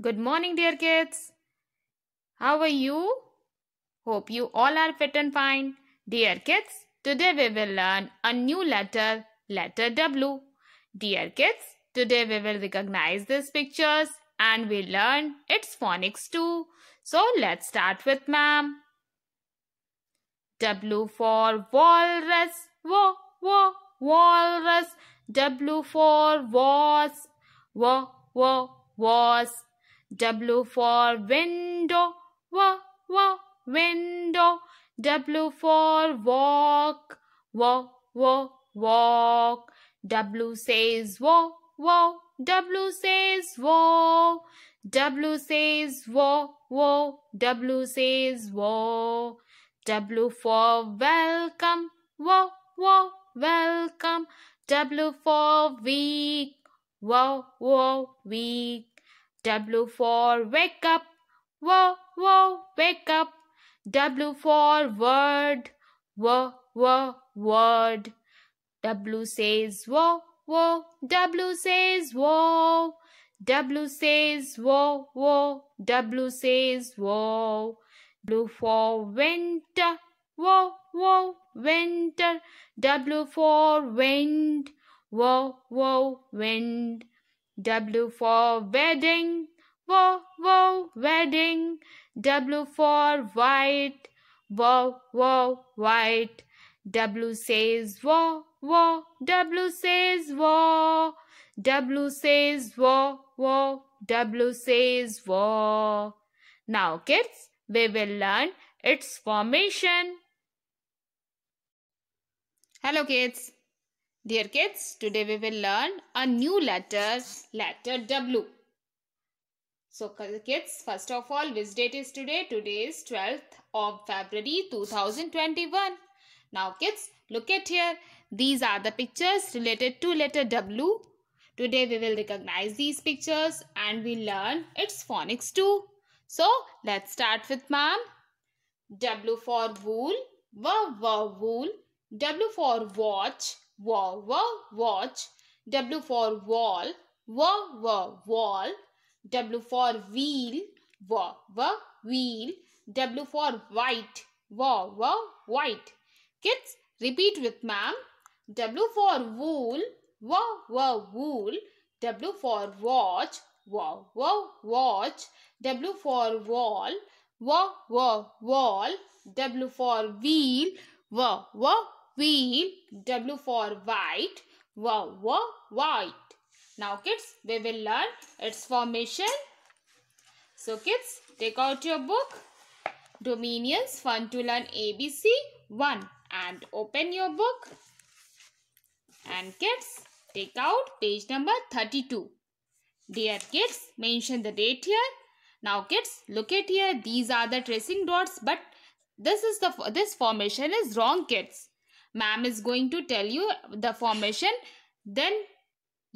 Good morning, dear kids. How are you? Hope you all are fit and fine. Dear kids, today we will learn a new letter, letter W. Dear kids, today we will recognize these pictures and we learn its phonics too. So let's start with ma'am. W for walrus, wo, wo, walrus. W for was, wo, wo, was. W for window, wa wa window. W for walk, wa wa walk. W says wo wo. W says wo. W says wo wo. W says wo. W for welcome, wo wo welcome. W for week, wo wo week. W for wake up, whoa, whoa, wake up. W for word, whoa, whoa, word. W says wo wo. W says wo. W says wo wo. W says wo. W for winter, wo wo winter. W for wind, wo wo wind. W for wedding, wo wo wedding. W for white, wo wo white. W says wo wo. W says wo. W says wo wo. W says wo. Now, kids, we will learn its formation. Hello, kids. Dear kids, today we will learn a new letter, letter W. So kids, first of all, which date is today? Today is 12th of February 2021. Now kids, look at here. These are the pictures related to letter W. Today we will recognize these pictures and we learn its phonics too. So let's start with ma'am. W for wool, W for wool, W for watch, W w watch. W for wall. W w wall. W for wheel. W w wheel. W for white. W w white. Kids, repeat with ma'am. W for wool. W w wool. W for watch. W w watch. W for wall. W w wall. W for wheel. W w wheel, W for white, wow, wow, white. Now kids, we will learn its formation. So kids, take out your book. Dominions, fun to learn ABC 1 and open your book. And kids, take out page number 32. Dear kids, mention the date here. Now kids, look at here. These are the tracing dots but this is the this formation is wrong kids ma'am is going to tell you the formation then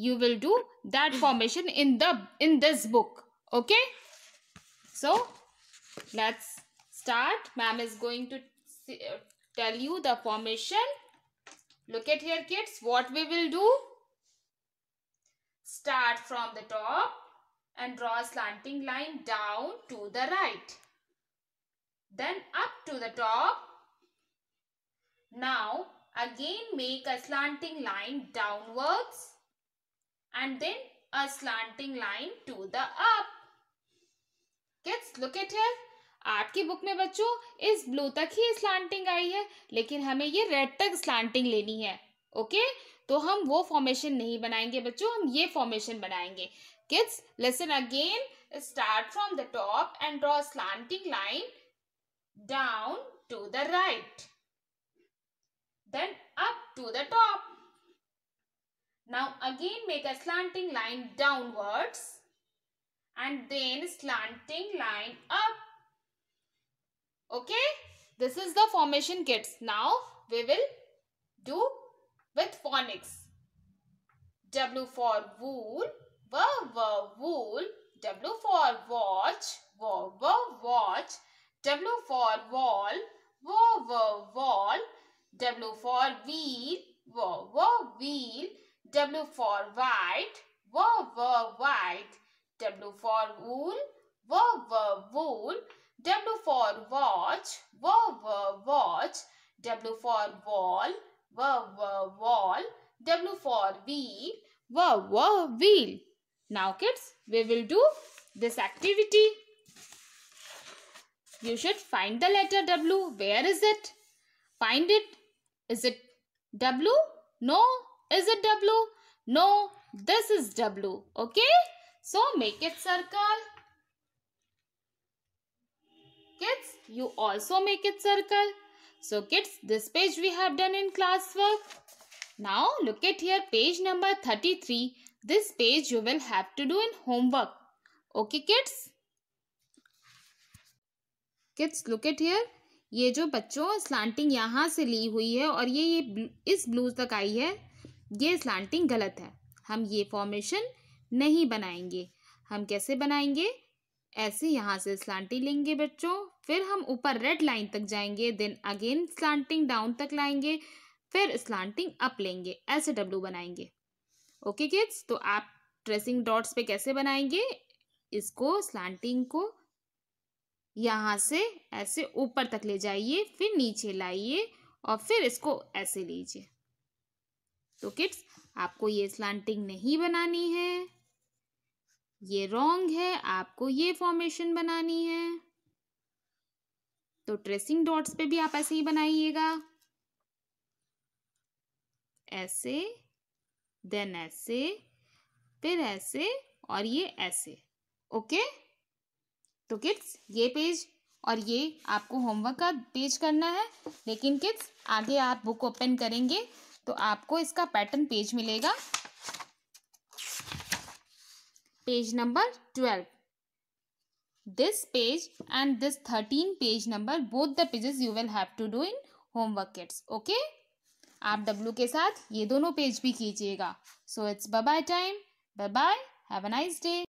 you will do that formation in the in this book okay so let's start ma'am is going to uh, tell you the formation look at here kids what we will do start from the top and draw a slanting line down to the right then up to the top now again make a slanting line downwards and then a slanting line to the up kids look at here art book में बच्चों इस blue तक ही slanting आई है लेकिन हमें ये red तक slanting लेनी है ओके तो हम वो फॉर्मेशन नहीं बनाएंगे बच्चों हम ये फॉर्मेशन बनाएंगे kids lesson again start from the top and draw slanting line down to the right then up to the top. Now again make a slanting line downwards and then slanting line up. Okay, this is the formation kids. Now we will do with phonics. W for wool, W for wool, W for watch, W for watch, W for watch. W for wool, W w wool, W for watch, W w watch, W for wall, W w wall, W for wheel, W w wheel. Now kids, we will do this activity. You should find the letter W. Where is it? Find it. Is it W? No. Is it W? No. This is W. Okay? So make it circle. Kids, you also make it circle. So kids, this page we have done in class work Now look at here page number 33. This page you will have to do in homework. Okay kids? kids look at here ये जो बच्चों slanting यहाँ से ली हुई है और ये ये इस ब्लू तक आई है ये स्लांटिंग गलत है हम ये फॉर्मेशन नहीं बनाएंगे हम कैसे बनाएंगे ऐसे यहाँ से स्लांटी लेंगे बच्चों फिर हम ऊपर रेड लाइन तक जाएंगे देन अगेन स्लांटिंग डाउन तक लाएंगे फिर स्लांटिंग अप लेंगे ऐसे डब्लू बनाएंगे ओके किड्स तो आप ट्रेसिंग डॉट्स पे कैसे बनाएंगे इसको स्लांटिंग को यहाँ से ऐसे ऊपर तक ले जाइए फिर नीचे लाइए और फिर इसको ऐसे लीजिए तो किड्स आपको ये स्लांटिंग नहीं बनानी है ये रॉन्ग है आपको ये फॉर्मेशन बनानी है तो ट्रेसिंग डॉट्स पे भी आप ऐसे ही बनाइएगा ऐसे देन ऐसे फिर ऐसे और ये ऐसे ओके तो किड्स ये पेज और ये आपको होमवर्क का पेज करना है लेकिन किड्स आगे आप बुक ओपन करेंगे तो आपको इसका पैटर्न पेज मिलेगा page number twelve this page and this thirteen page number both the pages you will have to do in homework kids okay आप डब्ल्यू के साथ ये दोनों पेज भी कीजिएगा so it's bye bye time bye bye have a nice day